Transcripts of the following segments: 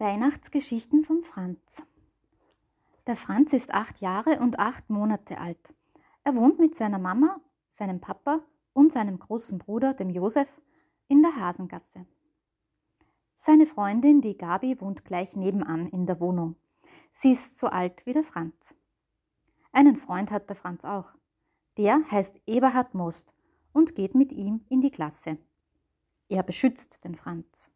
Weihnachtsgeschichten von Franz. Der Franz ist acht Jahre und acht Monate alt. Er wohnt mit seiner Mama, seinem Papa und seinem großen Bruder, dem Josef, in der Hasengasse. Seine Freundin, die Gabi, wohnt gleich nebenan in der Wohnung. Sie ist so alt wie der Franz. Einen Freund hat der Franz auch. Der heißt Eberhard Most und geht mit ihm in die Klasse. Er beschützt den Franz.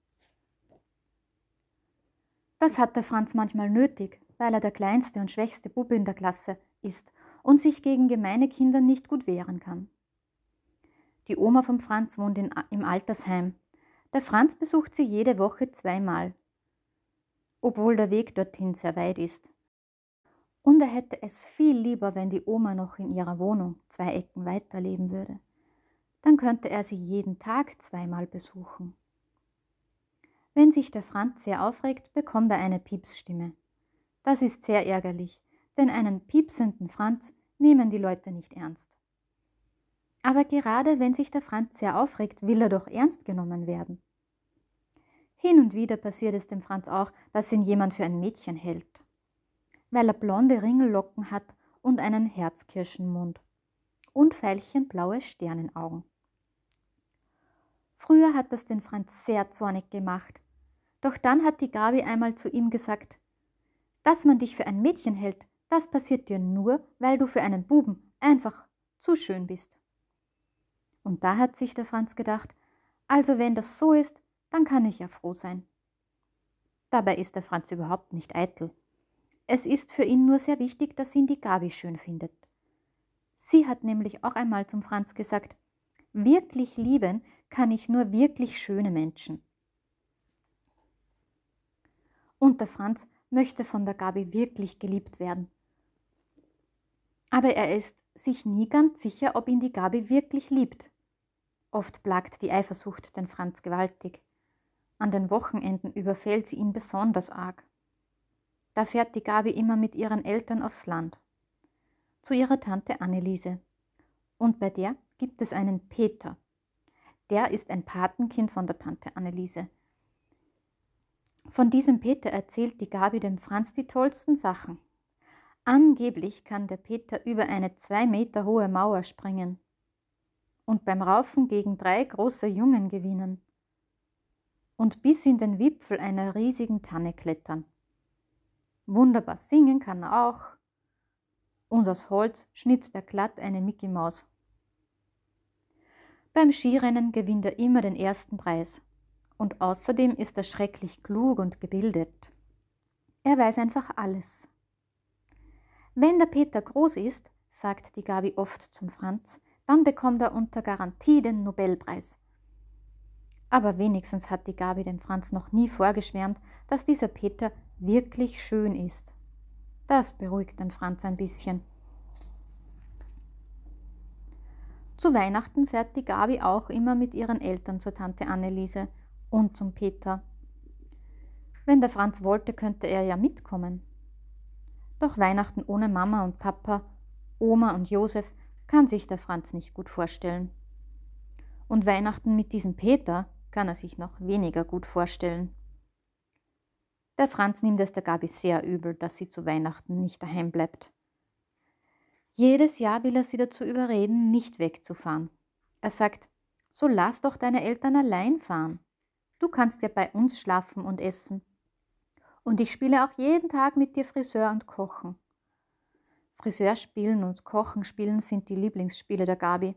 Das hatte Franz manchmal nötig, weil er der kleinste und schwächste Bube in der Klasse ist und sich gegen gemeine Kinder nicht gut wehren kann. Die Oma von Franz wohnt in, im Altersheim. Der Franz besucht sie jede Woche zweimal, obwohl der Weg dorthin sehr weit ist. Und er hätte es viel lieber, wenn die Oma noch in ihrer Wohnung zwei Ecken weiterleben würde. Dann könnte er sie jeden Tag zweimal besuchen. Wenn sich der Franz sehr aufregt, bekommt er eine Piepsstimme. Das ist sehr ärgerlich, denn einen piepsenden Franz nehmen die Leute nicht ernst. Aber gerade wenn sich der Franz sehr aufregt, will er doch ernst genommen werden. Hin und wieder passiert es dem Franz auch, dass ihn jemand für ein Mädchen hält, weil er blonde Ringellocken hat und einen Herzkirschenmund und veilchenblaue Sternenaugen. Früher hat das den Franz sehr zornig gemacht, doch dann hat die Gabi einmal zu ihm gesagt, dass man dich für ein Mädchen hält, das passiert dir nur, weil du für einen Buben einfach zu schön bist. Und da hat sich der Franz gedacht, also wenn das so ist, dann kann ich ja froh sein. Dabei ist der Franz überhaupt nicht eitel. Es ist für ihn nur sehr wichtig, dass ihn die Gabi schön findet. Sie hat nämlich auch einmal zum Franz gesagt, wirklich lieben kann ich nur wirklich schöne Menschen. Und der Franz möchte von der Gabi wirklich geliebt werden. Aber er ist sich nie ganz sicher, ob ihn die Gabi wirklich liebt. Oft plagt die Eifersucht den Franz gewaltig. An den Wochenenden überfällt sie ihn besonders arg. Da fährt die Gabi immer mit ihren Eltern aufs Land. Zu ihrer Tante Anneliese. Und bei der gibt es einen Peter. Der ist ein Patenkind von der Tante Anneliese. Von diesem Peter erzählt die Gabi dem Franz die tollsten Sachen. Angeblich kann der Peter über eine zwei Meter hohe Mauer springen und beim Raufen gegen drei große Jungen gewinnen und bis in den Wipfel einer riesigen Tanne klettern. Wunderbar singen kann er auch und aus Holz schnitzt er glatt eine Mickey Maus. Beim Skirennen gewinnt er immer den ersten Preis. Und außerdem ist er schrecklich klug und gebildet. Er weiß einfach alles. Wenn der Peter groß ist, sagt die Gabi oft zum Franz, dann bekommt er unter Garantie den Nobelpreis. Aber wenigstens hat die Gabi dem Franz noch nie vorgeschwärmt, dass dieser Peter wirklich schön ist. Das beruhigt den Franz ein bisschen. Zu Weihnachten fährt die Gabi auch immer mit ihren Eltern zur Tante Anneliese und zum Peter. Wenn der Franz wollte, könnte er ja mitkommen. Doch Weihnachten ohne Mama und Papa, Oma und Josef kann sich der Franz nicht gut vorstellen. Und Weihnachten mit diesem Peter kann er sich noch weniger gut vorstellen. Der Franz nimmt es der Gabi sehr übel, dass sie zu Weihnachten nicht daheim bleibt. Jedes Jahr will er sie dazu überreden, nicht wegzufahren. Er sagt, so lass doch deine Eltern allein fahren. Du kannst ja bei uns schlafen und essen. Und ich spiele auch jeden Tag mit dir Friseur und Kochen. Friseurspielen und Kochen spielen sind die Lieblingsspiele der Gabi.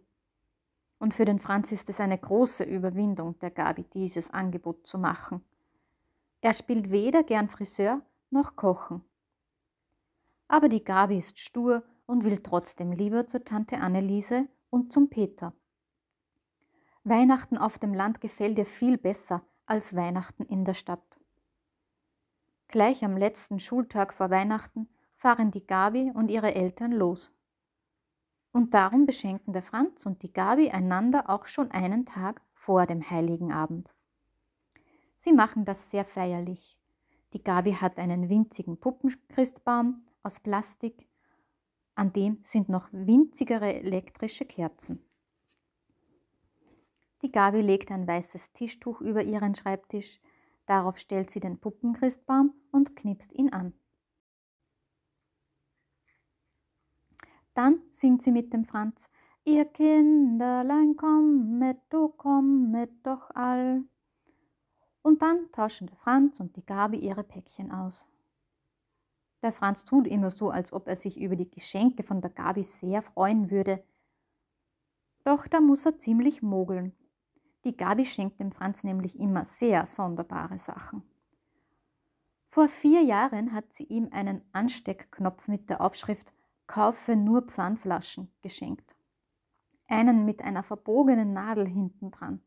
Und für den Franz ist es eine große Überwindung, der Gabi dieses Angebot zu machen. Er spielt weder gern Friseur noch Kochen. Aber die Gabi ist stur und will trotzdem lieber zur Tante Anneliese und zum Peter. Weihnachten auf dem Land gefällt ihr viel besser als Weihnachten in der Stadt. Gleich am letzten Schultag vor Weihnachten fahren die Gabi und ihre Eltern los. Und darum beschenken der Franz und die Gabi einander auch schon einen Tag vor dem heiligen Abend. Sie machen das sehr feierlich. Die Gabi hat einen winzigen Puppenchristbaum aus Plastik, an dem sind noch winzigere elektrische Kerzen. Die Gabi legt ein weißes Tischtuch über ihren Schreibtisch. Darauf stellt sie den Puppenchristbaum und knipst ihn an. Dann singt sie mit dem Franz: Ihr Kinderlein, kommet, du kommet doch all. Und dann tauschen der Franz und die Gabi ihre Päckchen aus. Der Franz tut immer so, als ob er sich über die Geschenke von der Gabi sehr freuen würde. Doch da muss er ziemlich mogeln. Die Gabi schenkt dem Franz nämlich immer sehr sonderbare Sachen. Vor vier Jahren hat sie ihm einen Ansteckknopf mit der Aufschrift Kaufe nur Pfandflaschen geschenkt. Einen mit einer verbogenen Nadel hinten dran.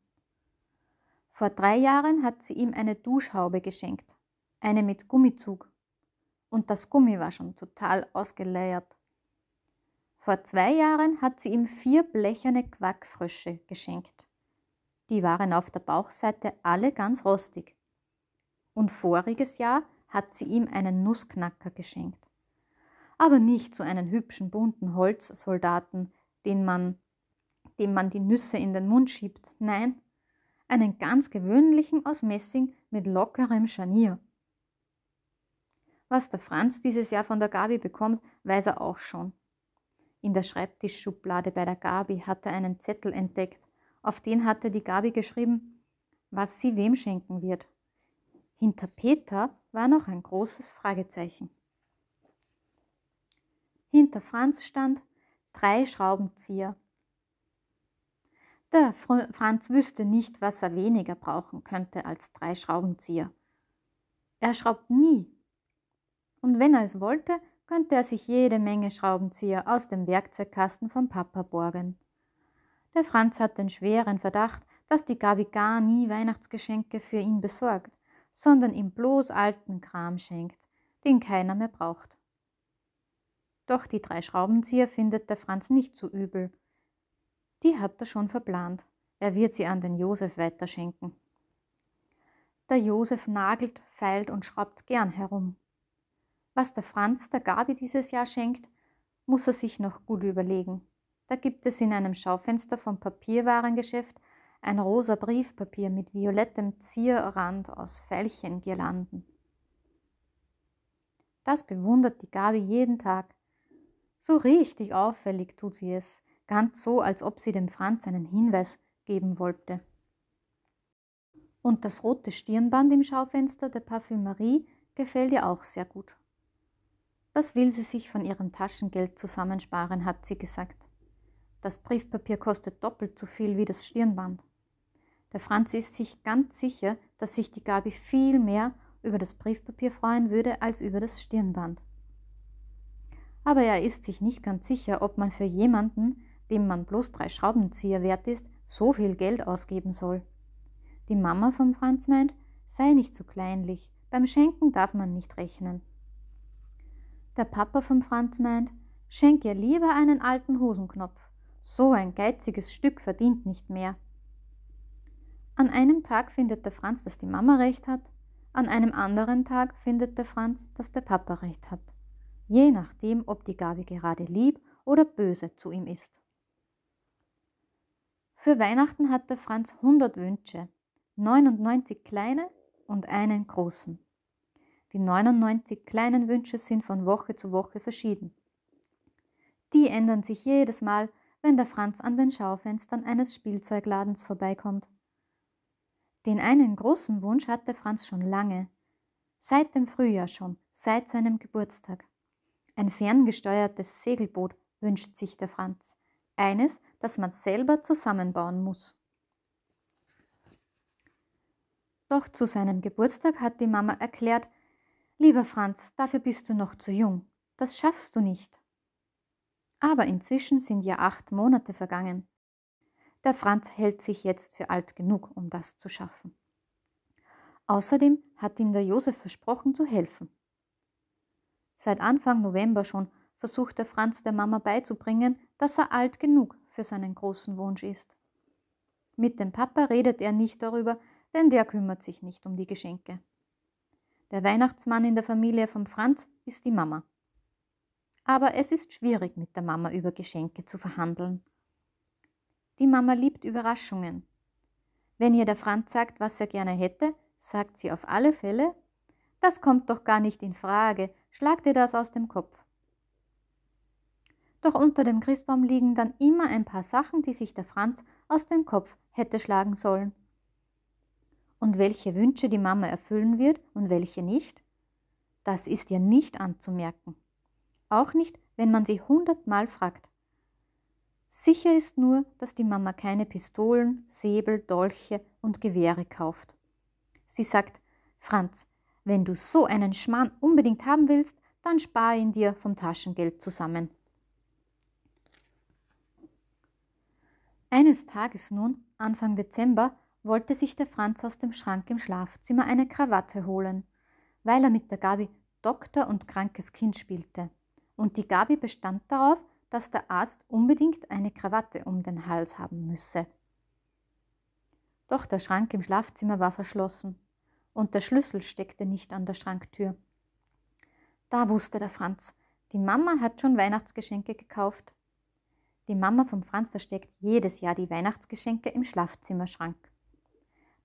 Vor drei Jahren hat sie ihm eine Duschhaube geschenkt, eine mit Gummizug. Und das Gummi war schon total ausgeleiert. Vor zwei Jahren hat sie ihm vier blecherne Quackfrösche geschenkt die waren auf der Bauchseite alle ganz rostig. Und voriges Jahr hat sie ihm einen Nussknacker geschenkt. Aber nicht so einen hübschen bunten Holzsoldaten, den man, dem man die Nüsse in den Mund schiebt, nein, einen ganz gewöhnlichen aus Messing mit lockerem Scharnier. Was der Franz dieses Jahr von der Gabi bekommt, weiß er auch schon. In der Schreibtischschublade bei der Gabi hat er einen Zettel entdeckt, auf den hatte die Gabi geschrieben, was sie wem schenken wird. Hinter Peter war noch ein großes Fragezeichen. Hinter Franz stand drei Schraubenzieher. Der Fr Franz wüsste nicht, was er weniger brauchen könnte als drei Schraubenzieher. Er schraubt nie. Und wenn er es wollte, könnte er sich jede Menge Schraubenzieher aus dem Werkzeugkasten von Papa borgen. Der Franz hat den schweren Verdacht, dass die Gabi gar nie Weihnachtsgeschenke für ihn besorgt, sondern ihm bloß alten Kram schenkt, den keiner mehr braucht. Doch die drei Schraubenzieher findet der Franz nicht so übel. Die hat er schon verplant. Er wird sie an den Josef weiterschenken. Der Josef nagelt, feilt und schraubt gern herum. Was der Franz der Gabi dieses Jahr schenkt, muss er sich noch gut überlegen. Da gibt es in einem Schaufenster vom Papierwarengeschäft ein rosa Briefpapier mit violettem Zierrand aus Veilchengirlanden. Das bewundert die Gabi jeden Tag. So richtig auffällig tut sie es, ganz so, als ob sie dem Franz einen Hinweis geben wollte. Und das rote Stirnband im Schaufenster der Parfümerie gefällt ihr auch sehr gut. Das will sie sich von ihrem Taschengeld zusammensparen, hat sie gesagt. Das Briefpapier kostet doppelt so viel wie das Stirnband. Der Franz ist sich ganz sicher, dass sich die Gabi viel mehr über das Briefpapier freuen würde als über das Stirnband. Aber er ist sich nicht ganz sicher, ob man für jemanden, dem man bloß drei Schraubenzieher wert ist, so viel Geld ausgeben soll. Die Mama vom Franz meint, sei nicht zu so kleinlich, beim Schenken darf man nicht rechnen. Der Papa vom Franz meint, schenk ihr lieber einen alten Hosenknopf. So ein geiziges Stück verdient nicht mehr. An einem Tag findet der Franz, dass die Mama recht hat, an einem anderen Tag findet der Franz, dass der Papa recht hat, je nachdem, ob die Gabi gerade lieb oder böse zu ihm ist. Für Weihnachten hat der Franz 100 Wünsche, 99 kleine und einen großen. Die 99 kleinen Wünsche sind von Woche zu Woche verschieden. Die ändern sich jedes Mal, wenn der Franz an den Schaufenstern eines Spielzeugladens vorbeikommt. Den einen großen Wunsch hatte Franz schon lange, seit dem Frühjahr schon, seit seinem Geburtstag. Ein ferngesteuertes Segelboot wünscht sich der Franz, eines, das man selber zusammenbauen muss. Doch zu seinem Geburtstag hat die Mama erklärt, lieber Franz, dafür bist du noch zu jung, das schaffst du nicht. Aber inzwischen sind ja acht Monate vergangen. Der Franz hält sich jetzt für alt genug, um das zu schaffen. Außerdem hat ihm der Josef versprochen zu helfen. Seit Anfang November schon versucht der Franz der Mama beizubringen, dass er alt genug für seinen großen Wunsch ist. Mit dem Papa redet er nicht darüber, denn der kümmert sich nicht um die Geschenke. Der Weihnachtsmann in der Familie von Franz ist die Mama aber es ist schwierig, mit der Mama über Geschenke zu verhandeln. Die Mama liebt Überraschungen. Wenn ihr der Franz sagt, was er gerne hätte, sagt sie auf alle Fälle, das kommt doch gar nicht in Frage, schlag dir das aus dem Kopf. Doch unter dem Christbaum liegen dann immer ein paar Sachen, die sich der Franz aus dem Kopf hätte schlagen sollen. Und welche Wünsche die Mama erfüllen wird und welche nicht, das ist ihr nicht anzumerken auch nicht, wenn man sie hundertmal fragt. Sicher ist nur, dass die Mama keine Pistolen, Säbel, Dolche und Gewehre kauft. Sie sagt, Franz, wenn du so einen Schmarrn unbedingt haben willst, dann spare ihn dir vom Taschengeld zusammen. Eines Tages nun, Anfang Dezember, wollte sich der Franz aus dem Schrank im Schlafzimmer eine Krawatte holen, weil er mit der Gabi Doktor und krankes Kind spielte. Und die Gabi bestand darauf, dass der Arzt unbedingt eine Krawatte um den Hals haben müsse. Doch der Schrank im Schlafzimmer war verschlossen und der Schlüssel steckte nicht an der Schranktür. Da wusste der Franz, die Mama hat schon Weihnachtsgeschenke gekauft. Die Mama vom Franz versteckt jedes Jahr die Weihnachtsgeschenke im Schlafzimmerschrank.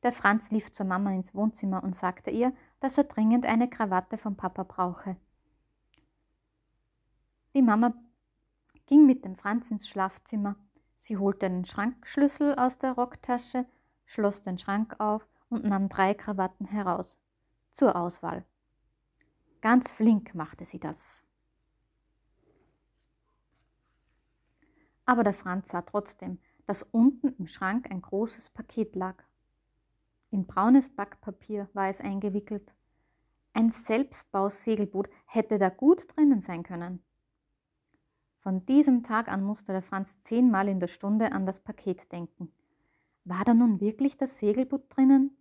Der Franz lief zur Mama ins Wohnzimmer und sagte ihr, dass er dringend eine Krawatte vom Papa brauche. Die Mama ging mit dem Franz ins Schlafzimmer. Sie holte einen Schrankschlüssel aus der Rocktasche, schloss den Schrank auf und nahm drei Krawatten heraus. Zur Auswahl. Ganz flink machte sie das. Aber der Franz sah trotzdem, dass unten im Schrank ein großes Paket lag. In braunes Backpapier war es eingewickelt. Ein Selbstbausegelboot hätte da gut drinnen sein können. Von diesem Tag an musste der Franz zehnmal in der Stunde an das Paket denken. War da nun wirklich das Segelboot drinnen?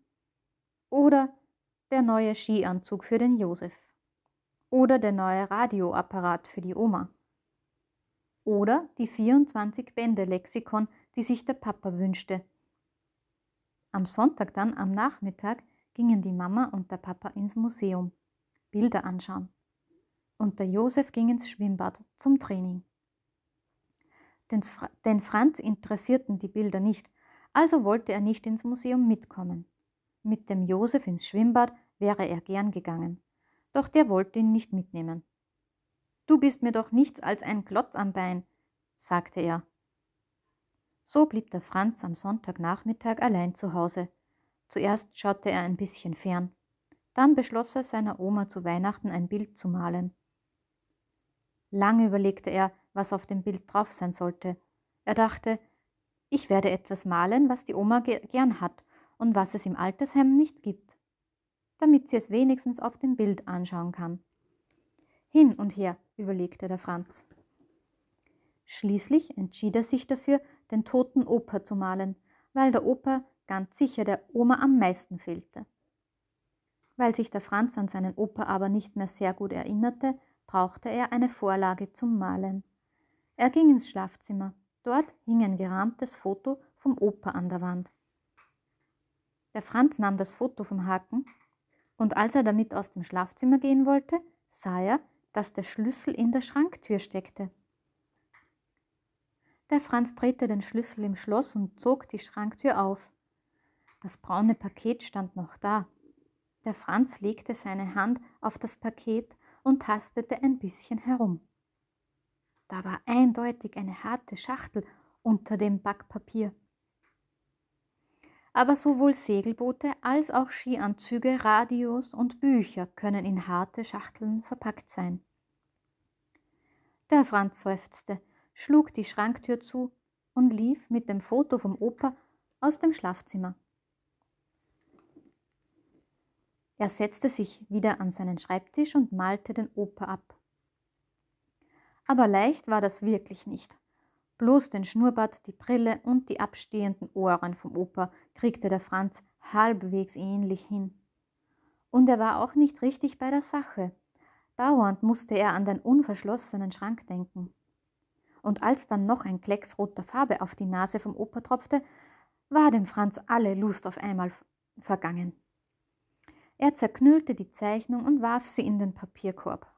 Oder der neue Skianzug für den Josef? Oder der neue Radioapparat für die Oma? Oder die 24 Bände Lexikon, die sich der Papa wünschte? Am Sonntag dann, am Nachmittag, gingen die Mama und der Papa ins Museum, Bilder anschauen. Und der Josef ging ins Schwimmbad zum Training. Denn Franz interessierten die Bilder nicht, also wollte er nicht ins Museum mitkommen. Mit dem Josef ins Schwimmbad wäre er gern gegangen, doch der wollte ihn nicht mitnehmen. Du bist mir doch nichts als ein Klotz am Bein, sagte er. So blieb der Franz am Sonntagnachmittag allein zu Hause. Zuerst schaute er ein bisschen fern, dann beschloss er, seiner Oma zu Weihnachten ein Bild zu malen. Lange überlegte er, was auf dem Bild drauf sein sollte. Er dachte, ich werde etwas malen, was die Oma gern hat und was es im Altersheim nicht gibt, damit sie es wenigstens auf dem Bild anschauen kann. Hin und her, überlegte der Franz. Schließlich entschied er sich dafür, den toten Opa zu malen, weil der Opa ganz sicher der Oma am meisten fehlte. Weil sich der Franz an seinen Opa aber nicht mehr sehr gut erinnerte, brauchte er eine Vorlage zum Malen. Er ging ins Schlafzimmer. Dort hing ein gerahmtes Foto vom Opa an der Wand. Der Franz nahm das Foto vom Haken und als er damit aus dem Schlafzimmer gehen wollte, sah er, dass der Schlüssel in der Schranktür steckte. Der Franz drehte den Schlüssel im Schloss und zog die Schranktür auf. Das braune Paket stand noch da. Der Franz legte seine Hand auf das Paket und tastete ein bisschen herum. Da war eindeutig eine harte Schachtel unter dem Backpapier. Aber sowohl Segelboote als auch Skianzüge, Radios und Bücher können in harte Schachteln verpackt sein. Der Franz seufzte, schlug die Schranktür zu und lief mit dem Foto vom Opa aus dem Schlafzimmer. Er setzte sich wieder an seinen Schreibtisch und malte den Opa ab aber leicht war das wirklich nicht. Bloß den Schnurrbart, die Brille und die abstehenden Ohren vom Opa kriegte der Franz halbwegs ähnlich hin. Und er war auch nicht richtig bei der Sache. Dauernd musste er an den unverschlossenen Schrank denken. Und als dann noch ein Klecks roter Farbe auf die Nase vom Opa tropfte, war dem Franz alle Lust auf einmal vergangen. Er zerknüllte die Zeichnung und warf sie in den Papierkorb.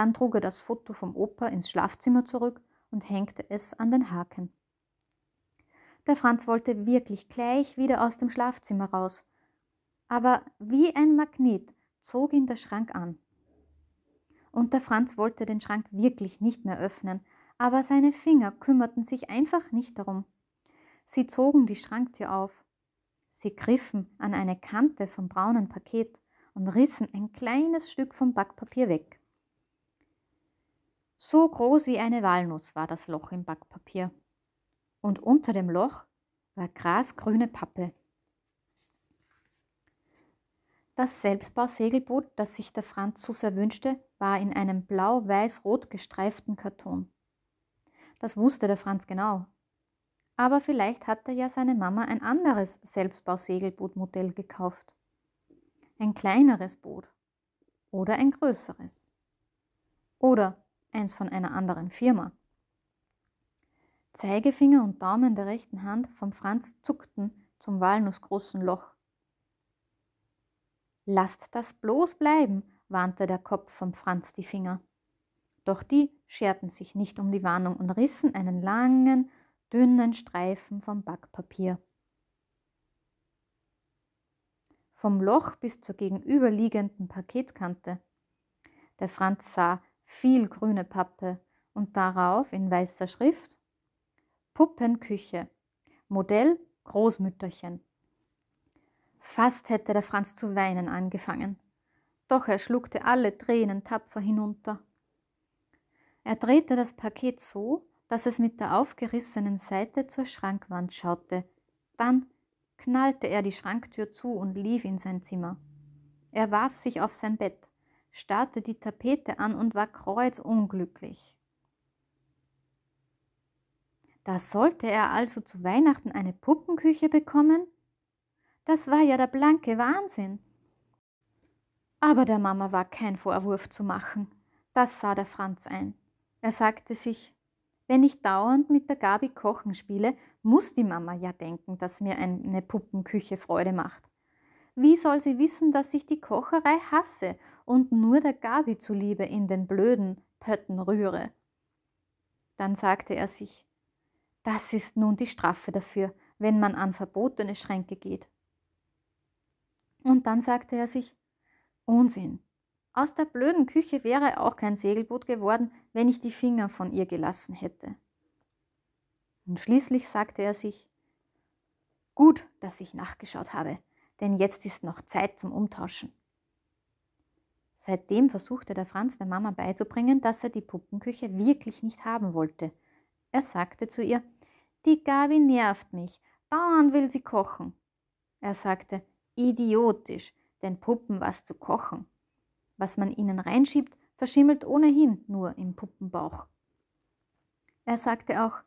Dann trug er das Foto vom Opa ins Schlafzimmer zurück und hängte es an den Haken. Der Franz wollte wirklich gleich wieder aus dem Schlafzimmer raus, aber wie ein Magnet zog ihn der Schrank an. Und der Franz wollte den Schrank wirklich nicht mehr öffnen, aber seine Finger kümmerten sich einfach nicht darum. Sie zogen die Schranktür auf. Sie griffen an eine Kante vom braunen Paket und rissen ein kleines Stück vom Backpapier weg. So groß wie eine Walnuss war das Loch im Backpapier. Und unter dem Loch war grasgrüne Pappe. Das Selbstbausegelboot, das sich der Franz sehr wünschte, war in einem blau-weiß-rot gestreiften Karton. Das wusste der Franz genau. Aber vielleicht hatte ja seine Mama ein anderes Selbstbausegelbootmodell gekauft. Ein kleineres Boot oder ein größeres. Oder eins von einer anderen Firma. Zeigefinger und Daumen der rechten Hand vom Franz zuckten zum walnussgroßen Loch. Lasst das bloß bleiben, warnte der Kopf vom Franz die Finger. Doch die scherten sich nicht um die Warnung und rissen einen langen, dünnen Streifen vom Backpapier. Vom Loch bis zur gegenüberliegenden Paketkante. Der Franz sah, viel grüne Pappe und darauf in weißer Schrift Puppenküche. Modell Großmütterchen. Fast hätte der Franz zu weinen angefangen, doch er schluckte alle Tränen tapfer hinunter. Er drehte das Paket so, dass es mit der aufgerissenen Seite zur Schrankwand schaute, dann knallte er die Schranktür zu und lief in sein Zimmer. Er warf sich auf sein Bett starrte die Tapete an und war kreuzunglücklich. Da sollte er also zu Weihnachten eine Puppenküche bekommen? Das war ja der blanke Wahnsinn. Aber der Mama war kein Vorwurf zu machen. Das sah der Franz ein. Er sagte sich, wenn ich dauernd mit der Gabi Kochen spiele, muss die Mama ja denken, dass mir eine Puppenküche Freude macht. Wie soll sie wissen, dass ich die Kocherei hasse und nur der Gabi zuliebe in den blöden Pötten rühre? Dann sagte er sich, das ist nun die Strafe dafür, wenn man an verbotene Schränke geht. Und dann sagte er sich, Unsinn, aus der blöden Küche wäre auch kein Segelboot geworden, wenn ich die Finger von ihr gelassen hätte. Und schließlich sagte er sich, gut, dass ich nachgeschaut habe, denn jetzt ist noch Zeit zum Umtauschen. Seitdem versuchte der Franz der Mama beizubringen, dass er die Puppenküche wirklich nicht haben wollte. Er sagte zu ihr, die Gabi nervt mich, dauernd will sie kochen. Er sagte, idiotisch, denn Puppen was zu kochen. Was man ihnen reinschiebt, verschimmelt ohnehin nur im Puppenbauch. Er sagte auch,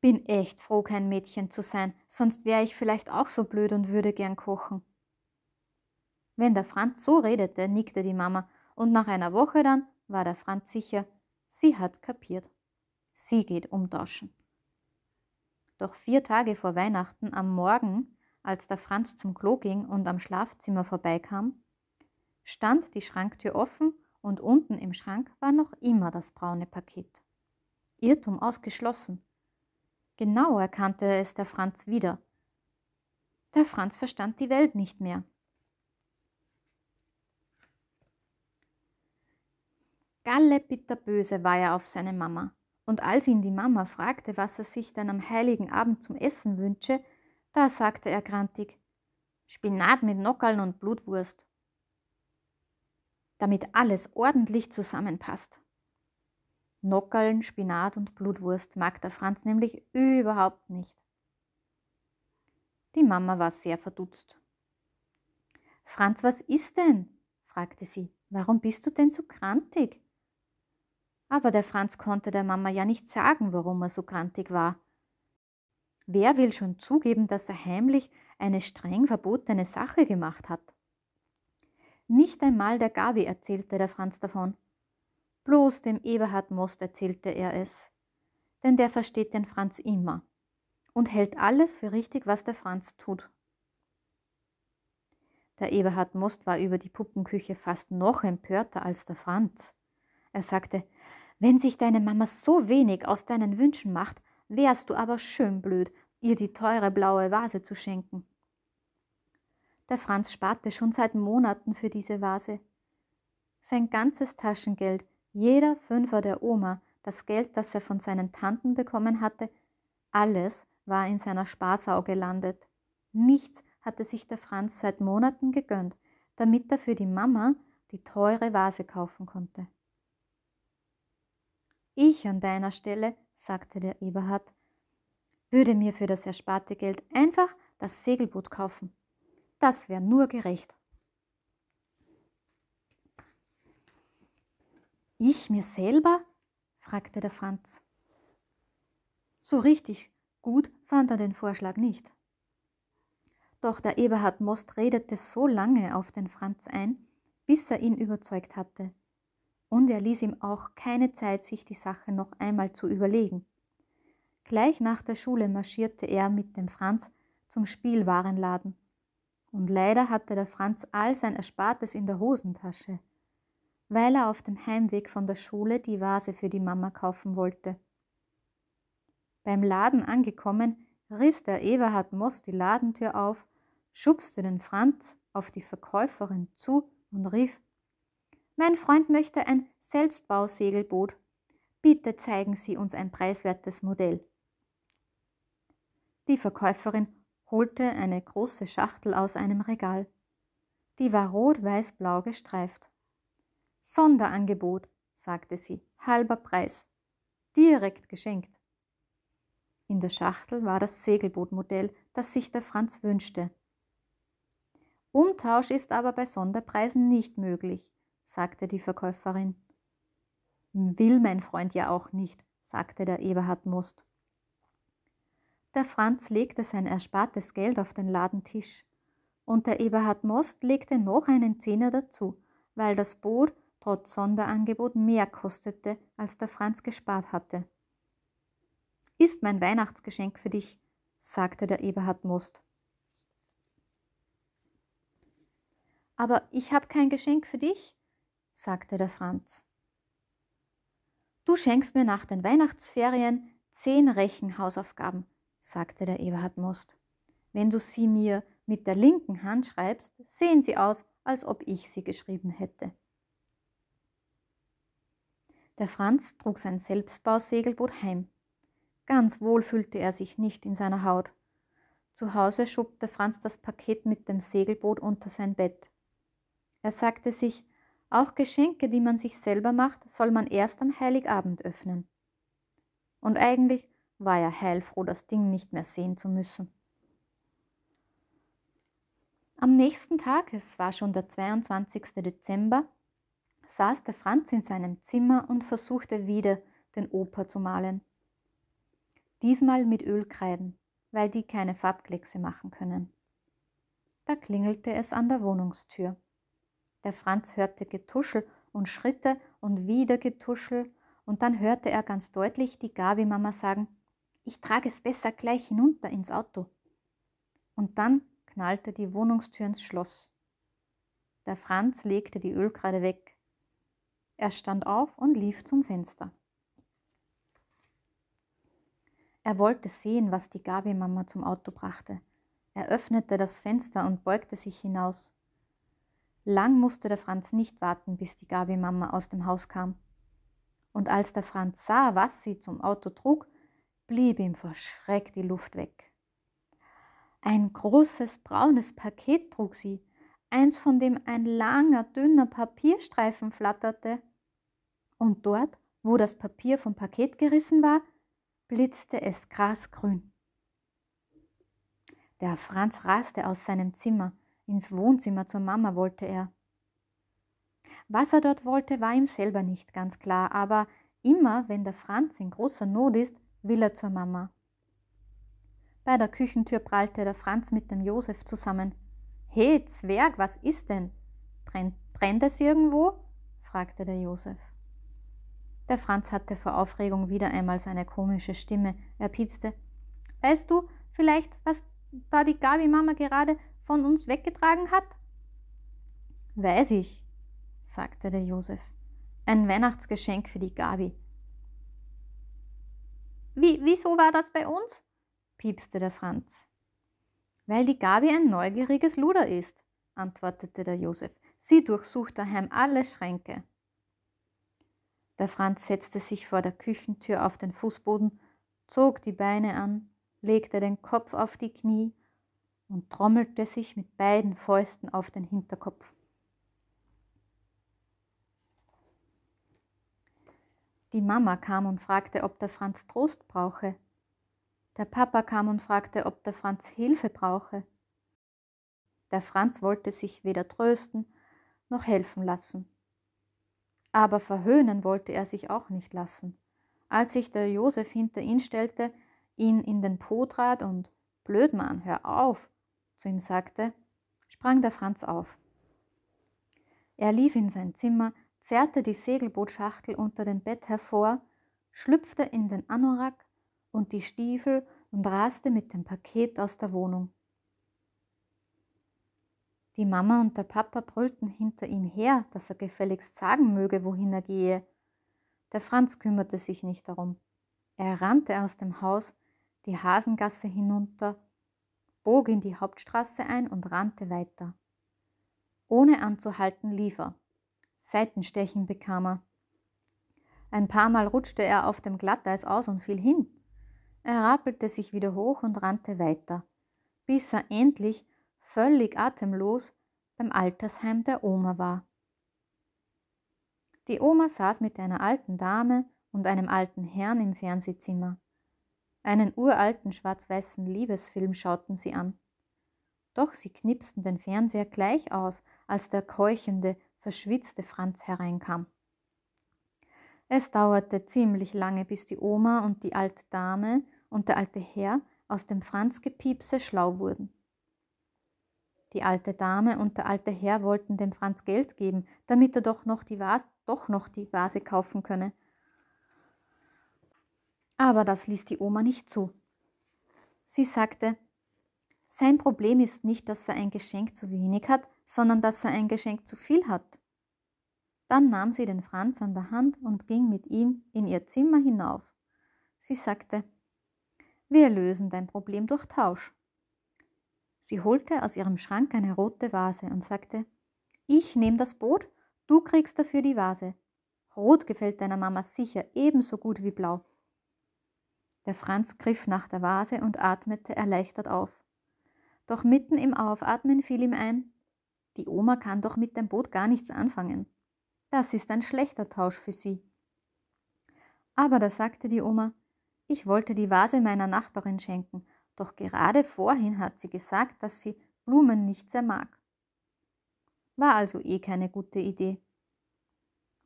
bin echt froh, kein Mädchen zu sein, sonst wäre ich vielleicht auch so blöd und würde gern kochen. Wenn der Franz so redete, nickte die Mama, und nach einer Woche dann war der Franz sicher, sie hat kapiert. Sie geht umtauschen. Doch vier Tage vor Weihnachten, am Morgen, als der Franz zum Klo ging und am Schlafzimmer vorbeikam, stand die Schranktür offen und unten im Schrank war noch immer das braune Paket. Irrtum ausgeschlossen. Genau erkannte es der Franz wieder. Der Franz verstand die Welt nicht mehr. Gallebitterböse war er auf seine Mama. Und als ihn die Mama fragte, was er sich denn am heiligen Abend zum Essen wünsche, da sagte er grantig: Spinat mit Nockerln und Blutwurst. Damit alles ordentlich zusammenpasst. Nockeln, Spinat und Blutwurst mag der Franz nämlich überhaupt nicht. Die Mama war sehr verdutzt. Franz, was ist denn? fragte sie. Warum bist du denn so krantig? Aber der Franz konnte der Mama ja nicht sagen, warum er so krantig war. Wer will schon zugeben, dass er heimlich eine streng verbotene Sache gemacht hat? Nicht einmal der Gabi erzählte der Franz davon. Bloß dem Eberhard Most erzählte er es, denn der versteht den Franz immer und hält alles für richtig, was der Franz tut. Der Eberhard Most war über die Puppenküche fast noch empörter als der Franz. Er sagte, wenn sich deine Mama so wenig aus deinen Wünschen macht, wärst du aber schön blöd, ihr die teure blaue Vase zu schenken. Der Franz sparte schon seit Monaten für diese Vase. Sein ganzes Taschengeld jeder Fünfer der Oma, das Geld, das er von seinen Tanten bekommen hatte, alles war in seiner Sparsau gelandet. Nichts hatte sich der Franz seit Monaten gegönnt, damit er für die Mama die teure Vase kaufen konnte. Ich an deiner Stelle, sagte der Eberhard, würde mir für das ersparte Geld einfach das Segelboot kaufen. Das wäre nur gerecht. Ich mir selber? fragte der Franz. So richtig gut fand er den Vorschlag nicht. Doch der Eberhard Most redete so lange auf den Franz ein, bis er ihn überzeugt hatte. Und er ließ ihm auch keine Zeit, sich die Sache noch einmal zu überlegen. Gleich nach der Schule marschierte er mit dem Franz zum Spielwarenladen. Und leider hatte der Franz all sein Erspartes in der Hosentasche weil er auf dem Heimweg von der Schule die Vase für die Mama kaufen wollte. Beim Laden angekommen, riss der Eberhard Moss die Ladentür auf, schubste den Franz auf die Verkäuferin zu und rief Mein Freund möchte ein Selbstbausegelboot. Bitte zeigen Sie uns ein preiswertes Modell. Die Verkäuferin holte eine große Schachtel aus einem Regal. Die war rot-weiß-blau gestreift. Sonderangebot, sagte sie, halber Preis, direkt geschenkt. In der Schachtel war das Segelbootmodell, das sich der Franz wünschte. Umtausch ist aber bei Sonderpreisen nicht möglich, sagte die Verkäuferin. Will mein Freund ja auch nicht, sagte der Eberhard Most. Der Franz legte sein erspartes Geld auf den Ladentisch. Und der Eberhard Most legte noch einen Zehner dazu, weil das Boot trotz Sonderangebot mehr kostete, als der Franz gespart hatte. Ist mein Weihnachtsgeschenk für dich, sagte der Eberhard Most. Aber ich habe kein Geschenk für dich, sagte der Franz. Du schenkst mir nach den Weihnachtsferien zehn Rechenhausaufgaben, sagte der Eberhard Most. Wenn du sie mir mit der linken Hand schreibst, sehen sie aus, als ob ich sie geschrieben hätte. Der Franz trug sein Selbstbausegelboot heim. Ganz wohl fühlte er sich nicht in seiner Haut. Zu Hause schob der Franz das Paket mit dem Segelboot unter sein Bett. Er sagte sich, auch Geschenke, die man sich selber macht, soll man erst am Heiligabend öffnen. Und eigentlich war er heilfroh, das Ding nicht mehr sehen zu müssen. Am nächsten Tag, es war schon der 22. Dezember, saß der Franz in seinem Zimmer und versuchte wieder, den Opa zu malen. Diesmal mit Ölkreiden, weil die keine Farbkleckse machen können. Da klingelte es an der Wohnungstür. Der Franz hörte Getuschel und Schritte und wieder Getuschel, und dann hörte er ganz deutlich die Gabi-Mama sagen, ich trage es besser gleich hinunter ins Auto. Und dann knallte die Wohnungstür ins Schloss. Der Franz legte die Ölkreide weg, er stand auf und lief zum Fenster. Er wollte sehen, was die Gabi-Mama zum Auto brachte. Er öffnete das Fenster und beugte sich hinaus. Lang musste der Franz nicht warten, bis die Gabi-Mama aus dem Haus kam. Und als der Franz sah, was sie zum Auto trug, blieb ihm vor Schreck die Luft weg. Ein großes braunes Paket trug sie, eins von dem ein langer, dünner Papierstreifen flatterte und dort, wo das Papier vom Paket gerissen war, blitzte es grasgrün. Der Franz raste aus seinem Zimmer. Ins Wohnzimmer zur Mama wollte er. Was er dort wollte, war ihm selber nicht ganz klar, aber immer, wenn der Franz in großer Not ist, will er zur Mama. Bei der Küchentür prallte der Franz mit dem Josef zusammen. He, Zwerg, was ist denn? Brennt, brennt es irgendwo? fragte der Josef. Der Franz hatte vor Aufregung wieder einmal seine komische Stimme. Er piepste. Weißt du vielleicht, was da die Gabi-Mama gerade von uns weggetragen hat? Weiß ich, sagte der Josef. Ein Weihnachtsgeschenk für die Gabi. Wie, wieso war das bei uns? piepste der Franz. Weil die Gabi ein neugieriges Luder ist, antwortete der Josef. Sie durchsucht daheim alle Schränke. Der Franz setzte sich vor der Küchentür auf den Fußboden, zog die Beine an, legte den Kopf auf die Knie und trommelte sich mit beiden Fäusten auf den Hinterkopf. Die Mama kam und fragte, ob der Franz Trost brauche. Der Papa kam und fragte, ob der Franz Hilfe brauche. Der Franz wollte sich weder trösten noch helfen lassen. Aber verhöhnen wollte er sich auch nicht lassen. Als sich der Josef hinter ihn stellte, ihn in den Po trat und Blödmann, hör auf, zu ihm sagte, sprang der Franz auf. Er lief in sein Zimmer, zerrte die Segelbootschachtel unter dem Bett hervor, schlüpfte in den Anorak und die Stiefel und raste mit dem Paket aus der Wohnung. Die Mama und der Papa brüllten hinter ihm her, dass er gefälligst sagen möge, wohin er gehe. Der Franz kümmerte sich nicht darum. Er rannte aus dem Haus, die Hasengasse hinunter, bog in die Hauptstraße ein und rannte weiter. Ohne anzuhalten lief er. Seitenstechen bekam er. Ein paar Mal rutschte er auf dem Glatteis aus und fiel hin. Er rappelte sich wieder hoch und rannte weiter, bis er endlich völlig atemlos beim Altersheim der Oma war. Die Oma saß mit einer alten Dame und einem alten Herrn im Fernsehzimmer. Einen uralten schwarz-weißen Liebesfilm schauten sie an. Doch sie knipsten den Fernseher gleich aus, als der keuchende, verschwitzte Franz hereinkam. Es dauerte ziemlich lange, bis die Oma und die alte Dame und der alte Herr aus dem Franz-Gepiepse schlau wurden. Die alte Dame und der alte Herr wollten dem Franz Geld geben, damit er doch noch die Vase, doch noch die Vase kaufen könne. Aber das ließ die Oma nicht zu. Sie sagte, sein Problem ist nicht, dass er ein Geschenk zu wenig hat, sondern dass er ein Geschenk zu viel hat. Dann nahm sie den Franz an der Hand und ging mit ihm in ihr Zimmer hinauf. Sie sagte, wir lösen dein Problem durch Tausch. Sie holte aus ihrem Schrank eine rote Vase und sagte, ich nehme das Boot, du kriegst dafür die Vase. Rot gefällt deiner Mama sicher ebenso gut wie blau. Der Franz griff nach der Vase und atmete erleichtert auf. Doch mitten im Aufatmen fiel ihm ein, die Oma kann doch mit dem Boot gar nichts anfangen. Das ist ein schlechter Tausch für sie. Aber da sagte die Oma, ich wollte die Vase meiner Nachbarin schenken, doch gerade vorhin hat sie gesagt, dass sie Blumen nicht sehr mag. War also eh keine gute Idee.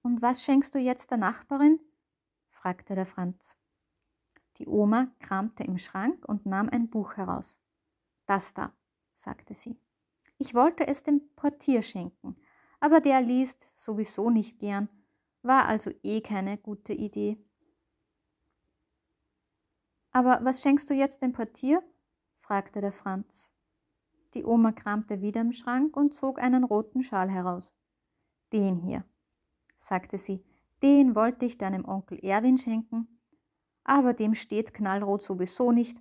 Und was schenkst du jetzt der Nachbarin? fragte der Franz. Die Oma kramte im Schrank und nahm ein Buch heraus. Das da, sagte sie. Ich wollte es dem Portier schenken, aber der liest sowieso nicht gern, war also eh keine gute Idee. Aber was schenkst du jetzt dem Portier? fragte der Franz. Die Oma kramte wieder im Schrank und zog einen roten Schal heraus. Den hier, sagte sie, den wollte ich deinem Onkel Erwin schenken, aber dem steht knallrot sowieso nicht,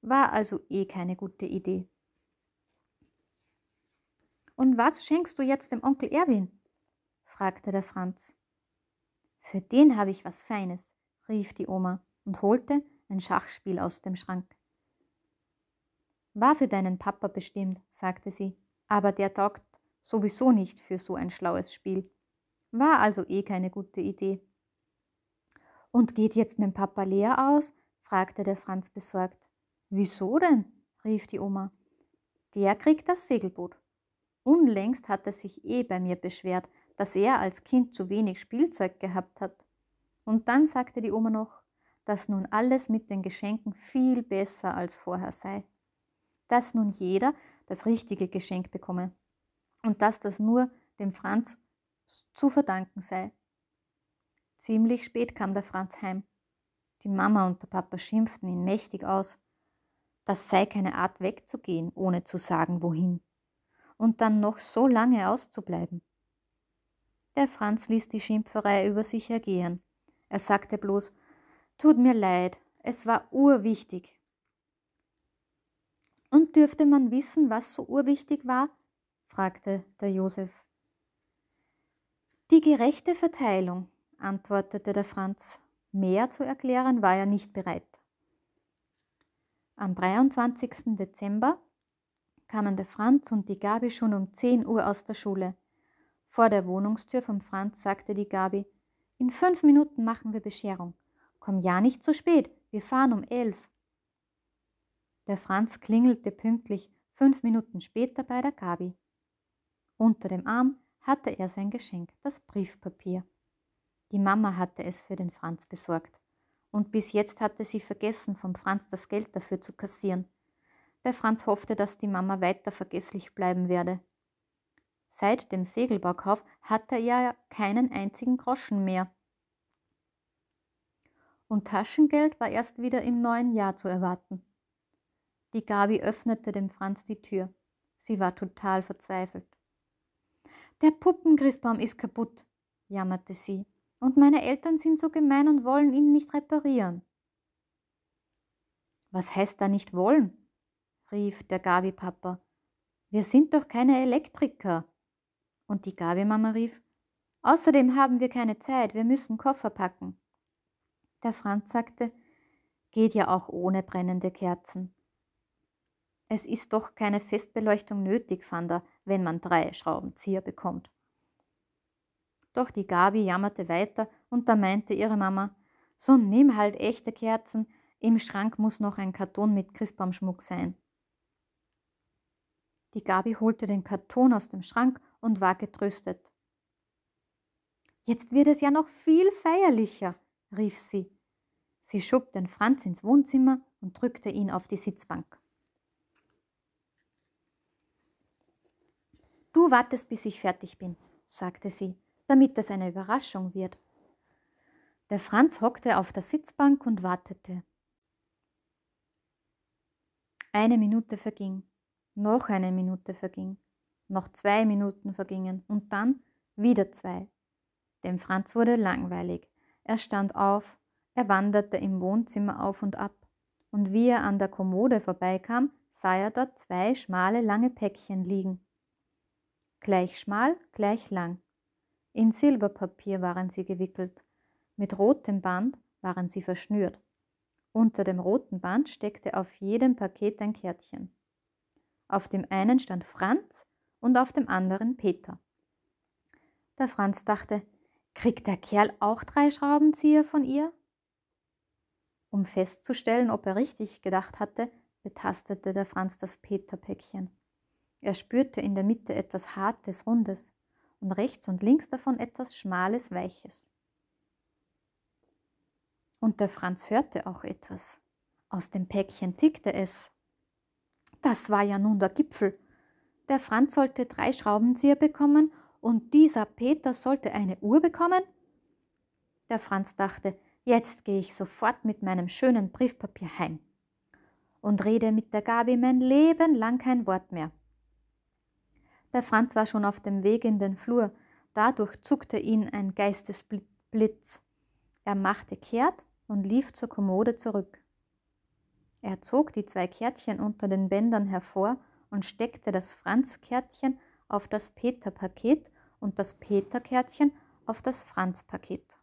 war also eh keine gute Idee. Und was schenkst du jetzt dem Onkel Erwin? fragte der Franz. Für den habe ich was Feines, rief die Oma und holte, ein Schachspiel aus dem Schrank. War für deinen Papa bestimmt, sagte sie, aber der taugt sowieso nicht für so ein schlaues Spiel. War also eh keine gute Idee. Und geht jetzt mein Papa leer aus? fragte der Franz besorgt. Wieso denn? rief die Oma. Der kriegt das Segelboot. Unlängst hat er sich eh bei mir beschwert, dass er als Kind zu wenig Spielzeug gehabt hat. Und dann sagte die Oma noch, dass nun alles mit den Geschenken viel besser als vorher sei. Dass nun jeder das richtige Geschenk bekomme und dass das nur dem Franz zu verdanken sei. Ziemlich spät kam der Franz heim. Die Mama und der Papa schimpften ihn mächtig aus. Das sei keine Art wegzugehen, ohne zu sagen, wohin. Und dann noch so lange auszubleiben. Der Franz ließ die Schimpferei über sich ergehen. Er sagte bloß, Tut mir leid, es war urwichtig. Und dürfte man wissen, was so urwichtig war? fragte der Josef. Die gerechte Verteilung, antwortete der Franz. Mehr zu erklären war er nicht bereit. Am 23. Dezember kamen der Franz und die Gabi schon um 10 Uhr aus der Schule. Vor der Wohnungstür vom Franz sagte die Gabi, in fünf Minuten machen wir Bescherung. Komm ja nicht zu spät, wir fahren um elf. Der Franz klingelte pünktlich fünf Minuten später bei der Gabi. Unter dem Arm hatte er sein Geschenk, das Briefpapier. Die Mama hatte es für den Franz besorgt. Und bis jetzt hatte sie vergessen, vom Franz das Geld dafür zu kassieren. Der Franz hoffte, dass die Mama weiter vergesslich bleiben werde. Seit dem Segelbaukauf hatte er ja keinen einzigen Groschen mehr und Taschengeld war erst wieder im neuen Jahr zu erwarten. Die Gabi öffnete dem Franz die Tür. Sie war total verzweifelt. Der Puppenkrisbaum ist kaputt, jammerte sie, und meine Eltern sind so gemein und wollen ihn nicht reparieren. Was heißt da nicht wollen? rief der Gabi-Papa. Wir sind doch keine Elektriker. Und die Gabi-Mama rief, außerdem haben wir keine Zeit, wir müssen Koffer packen. Der Franz sagte, geht ja auch ohne brennende Kerzen. Es ist doch keine Festbeleuchtung nötig, Fanda, wenn man drei Schraubenzieher bekommt. Doch die Gabi jammerte weiter und da meinte ihre Mama, so nimm halt echte Kerzen, im Schrank muss noch ein Karton mit Christbaumschmuck sein. Die Gabi holte den Karton aus dem Schrank und war getröstet. Jetzt wird es ja noch viel feierlicher rief sie. Sie schob den Franz ins Wohnzimmer und drückte ihn auf die Sitzbank. Du wartest, bis ich fertig bin, sagte sie, damit es eine Überraschung wird. Der Franz hockte auf der Sitzbank und wartete. Eine Minute verging, noch eine Minute verging, noch zwei Minuten vergingen und dann wieder zwei. Dem Franz wurde langweilig. Er stand auf, er wanderte im Wohnzimmer auf und ab, und wie er an der Kommode vorbeikam, sah er dort zwei schmale, lange Päckchen liegen. Gleich schmal, gleich lang. In Silberpapier waren sie gewickelt, mit rotem Band waren sie verschnürt. Unter dem roten Band steckte auf jedem Paket ein Kärtchen. Auf dem einen stand Franz und auf dem anderen Peter. Der Franz dachte, Kriegt der Kerl auch drei Schraubenzieher von ihr? Um festzustellen, ob er richtig gedacht hatte, betastete der Franz das Peterpäckchen. Er spürte in der Mitte etwas Hartes, Rundes und rechts und links davon etwas Schmales, Weiches. Und der Franz hörte auch etwas. Aus dem Päckchen tickte es. Das war ja nun der Gipfel. Der Franz sollte drei Schraubenzieher bekommen und dieser Peter sollte eine Uhr bekommen? Der Franz dachte, jetzt gehe ich sofort mit meinem schönen Briefpapier heim und rede mit der Gabi mein Leben lang kein Wort mehr. Der Franz war schon auf dem Weg in den Flur, da durchzuckte ihn ein Geistesblitz. Er machte kehrt und lief zur Kommode zurück. Er zog die zwei Kärtchen unter den Bändern hervor und steckte das Franz-Kärtchen auf das Peter-Paket und das Peter-Kärtchen auf das Franz-Paket.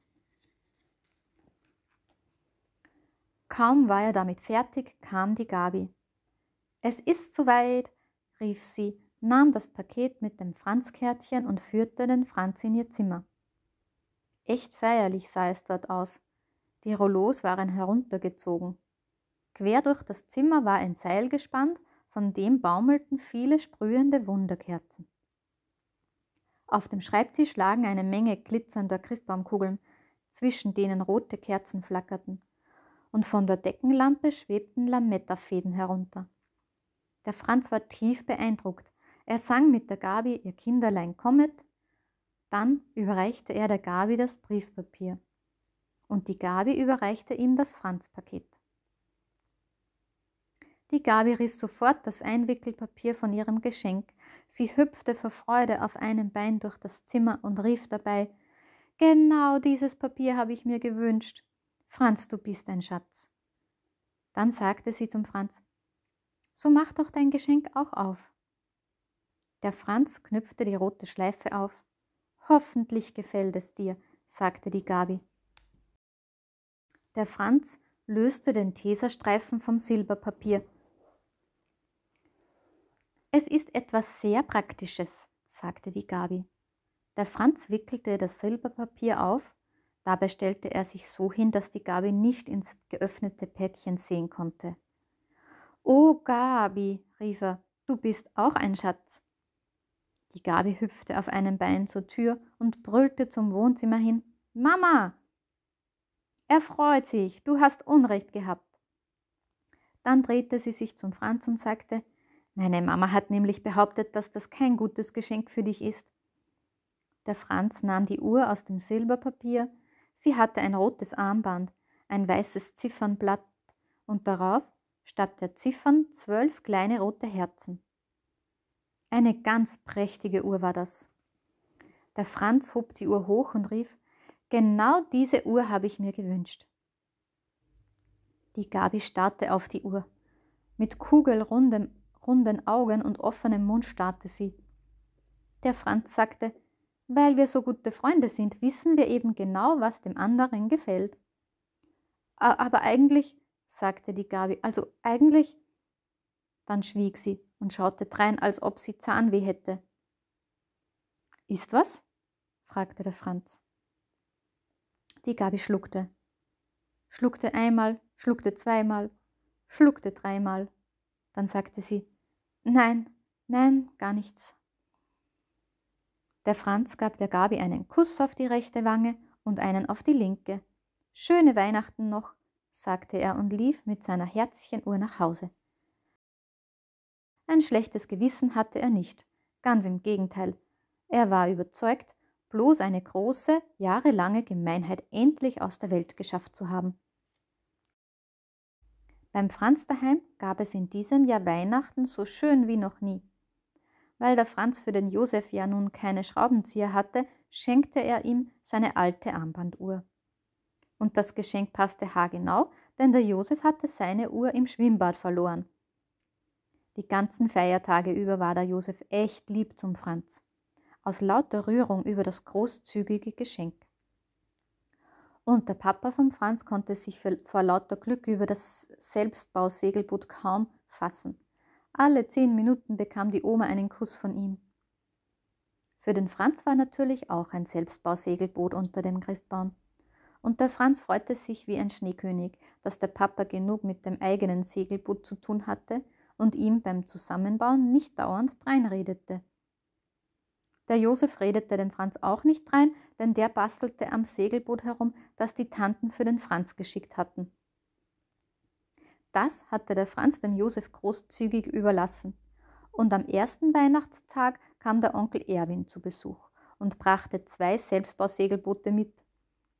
Kaum war er damit fertig, kam die Gabi. Es ist zu weit, rief sie, nahm das Paket mit dem Franz-Kärtchen und führte den Franz in ihr Zimmer. Echt feierlich sah es dort aus. Die Rollos waren heruntergezogen. Quer durch das Zimmer war ein Seil gespannt, von dem baumelten viele sprühende Wunderkerzen. Auf dem Schreibtisch lagen eine Menge glitzernder Christbaumkugeln, zwischen denen rote Kerzen flackerten, und von der Deckenlampe schwebten Lamettafäden herunter. Der Franz war tief beeindruckt. Er sang mit der Gabi ihr Kinderlein kommet, dann überreichte er der Gabi das Briefpapier und die Gabi überreichte ihm das Franzpaket. Die Gabi riss sofort das Einwickelpapier von ihrem Geschenk Sie hüpfte vor Freude auf einem Bein durch das Zimmer und rief dabei Genau dieses Papier habe ich mir gewünscht. Franz, du bist ein Schatz. Dann sagte sie zum Franz So mach doch dein Geschenk auch auf. Der Franz knüpfte die rote Schleife auf. Hoffentlich gefällt es dir, sagte die Gabi. Der Franz löste den Teserstreifen vom Silberpapier es ist etwas sehr Praktisches, sagte die Gabi. Der Franz wickelte das Silberpapier auf, dabei stellte er sich so hin, dass die Gabi nicht ins geöffnete Päckchen sehen konnte. Oh Gabi, rief er, du bist auch ein Schatz. Die Gabi hüpfte auf einem Bein zur Tür und brüllte zum Wohnzimmer hin Mama. Er freut sich, du hast Unrecht gehabt. Dann drehte sie sich zum Franz und sagte meine Mama hat nämlich behauptet, dass das kein gutes Geschenk für dich ist. Der Franz nahm die Uhr aus dem Silberpapier. Sie hatte ein rotes Armband, ein weißes Ziffernblatt und darauf statt der Ziffern zwölf kleine rote Herzen. Eine ganz prächtige Uhr war das. Der Franz hob die Uhr hoch und rief, genau diese Uhr habe ich mir gewünscht. Die Gabi starrte auf die Uhr. Mit kugelrundem runden Augen und offenem Mund starrte sie. Der Franz sagte, weil wir so gute Freunde sind, wissen wir eben genau, was dem anderen gefällt. Aber eigentlich, sagte die Gabi, also eigentlich. Dann schwieg sie und schaute drein, als ob sie Zahnweh hätte. Ist was? fragte der Franz. Die Gabi schluckte. Schluckte einmal, schluckte zweimal, schluckte dreimal. Dann sagte sie, Nein, nein, gar nichts. Der Franz gab der Gabi einen Kuss auf die rechte Wange und einen auf die linke. Schöne Weihnachten noch, sagte er und lief mit seiner Herzchenuhr nach Hause. Ein schlechtes Gewissen hatte er nicht, ganz im Gegenteil. Er war überzeugt, bloß eine große, jahrelange Gemeinheit endlich aus der Welt geschafft zu haben. Beim Franz daheim gab es in diesem Jahr Weihnachten so schön wie noch nie. Weil der Franz für den Josef ja nun keine Schraubenzieher hatte, schenkte er ihm seine alte Armbanduhr. Und das Geschenk passte haargenau, denn der Josef hatte seine Uhr im Schwimmbad verloren. Die ganzen Feiertage über war der Josef echt lieb zum Franz, aus lauter Rührung über das großzügige Geschenk. Und der Papa von Franz konnte sich vor lauter Glück über das Selbstbausegelboot kaum fassen. Alle zehn Minuten bekam die Oma einen Kuss von ihm. Für den Franz war natürlich auch ein Selbstbausegelboot unter dem Christbaum. Und der Franz freute sich wie ein Schneekönig, dass der Papa genug mit dem eigenen Segelboot zu tun hatte und ihm beim Zusammenbauen nicht dauernd dreinredete. Der Josef redete den Franz auch nicht rein, denn der bastelte am Segelboot herum, das die Tanten für den Franz geschickt hatten. Das hatte der Franz dem Josef großzügig überlassen. Und am ersten Weihnachtstag kam der Onkel Erwin zu Besuch und brachte zwei Selbstbausegelboote mit.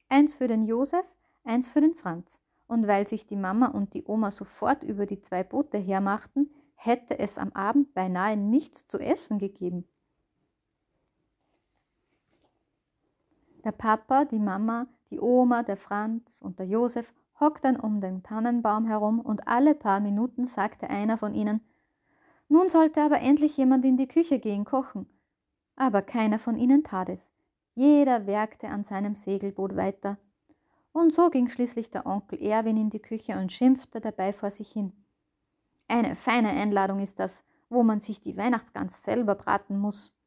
Eins für den Josef, eins für den Franz. Und weil sich die Mama und die Oma sofort über die zwei Boote hermachten, hätte es am Abend beinahe nichts zu essen gegeben. Der Papa, die Mama, die Oma, der Franz und der Josef hockten um den Tannenbaum herum und alle paar Minuten sagte einer von ihnen, nun sollte aber endlich jemand in die Küche gehen kochen. Aber keiner von ihnen tat es. Jeder werkte an seinem Segelboot weiter. Und so ging schließlich der Onkel Erwin in die Küche und schimpfte dabei vor sich hin. Eine feine Einladung ist das, wo man sich die Weihnachtsgans selber braten muss.